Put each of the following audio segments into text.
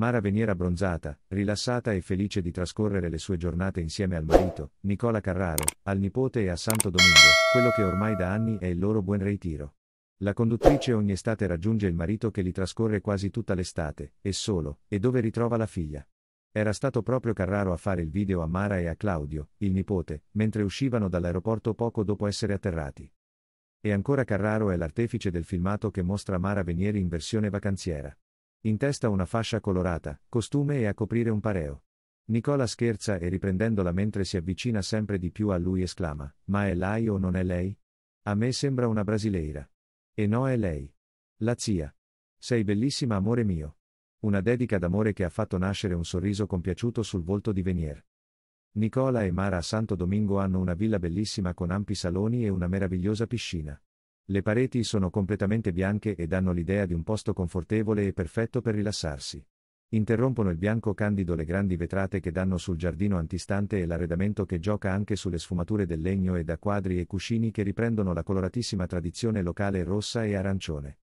Mara veniera bronzata, rilassata e felice di trascorrere le sue giornate insieme al marito, Nicola Carraro, al nipote e a Santo Domingo, quello che ormai da anni è il loro buon ritiro. La conduttrice ogni estate raggiunge il marito che li trascorre quasi tutta l'estate, e solo, e dove ritrova la figlia. Era stato proprio Carraro a fare il video a Mara e a Claudio, il nipote, mentre uscivano dall'aeroporto poco dopo essere atterrati. E ancora Carraro è l'artefice del filmato che mostra Mara Venieri in versione vacanziera. In testa una fascia colorata, costume e a coprire un pareo. Nicola scherza e riprendendola mentre si avvicina sempre di più a lui esclama, ma è lei o non è lei? A me sembra una brasileira. E no è lei. La zia. Sei bellissima amore mio. Una dedica d'amore che ha fatto nascere un sorriso compiaciuto sul volto di Venier. Nicola e Mara a Santo Domingo hanno una villa bellissima con ampi saloni e una meravigliosa piscina. Le pareti sono completamente bianche e danno l'idea di un posto confortevole e perfetto per rilassarsi. Interrompono il bianco candido le grandi vetrate che danno sul giardino antistante e l'arredamento che gioca anche sulle sfumature del legno e da quadri e cuscini che riprendono la coloratissima tradizione locale rossa e arancione.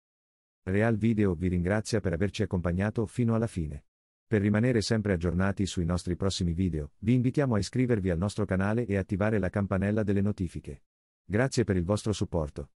Real Video vi ringrazia per averci accompagnato fino alla fine. Per rimanere sempre aggiornati sui nostri prossimi video, vi invitiamo a iscrivervi al nostro canale e attivare la campanella delle notifiche. Grazie per il vostro supporto.